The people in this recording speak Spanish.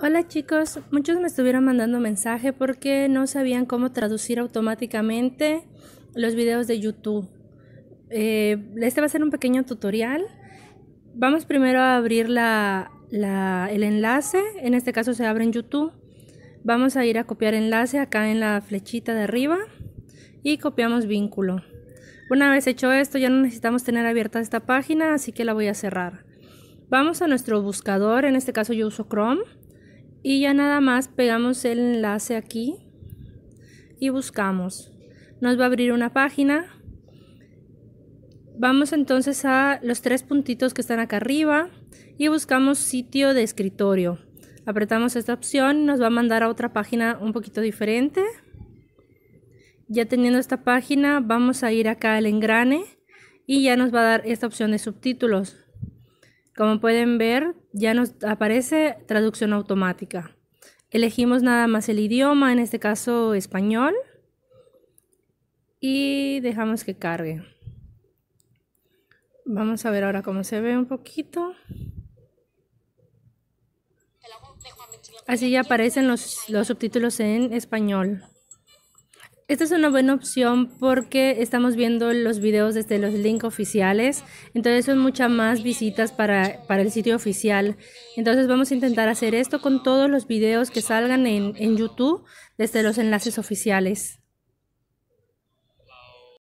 Hola chicos, muchos me estuvieron mandando mensaje porque no sabían cómo traducir automáticamente los videos de YouTube. Eh, este va a ser un pequeño tutorial. Vamos primero a abrir el enlace, en este caso se abre en YouTube. Vamos a ir a copiar enlace acá en la flechita de arriba y copiamos vínculo. Una vez hecho esto ya no necesitamos tener abierta esta página, así que la voy a cerrar. Vamos a nuestro buscador, en este caso yo uso Chrome y ya nada más pegamos el enlace aquí y buscamos nos va a abrir una página vamos entonces a los tres puntitos que están acá arriba y buscamos sitio de escritorio apretamos esta opción nos va a mandar a otra página un poquito diferente ya teniendo esta página vamos a ir acá al engrane y ya nos va a dar esta opción de subtítulos como pueden ver, ya nos aparece traducción automática. Elegimos nada más el idioma, en este caso español, y dejamos que cargue. Vamos a ver ahora cómo se ve un poquito. Así ya aparecen los, los subtítulos en español esta es una buena opción porque estamos viendo los videos desde los links oficiales, entonces son muchas más visitas para, para, el sitio oficial. Entonces vamos a intentar hacer esto con todos los videos que salgan en YouTube desde los enlaces oficiales.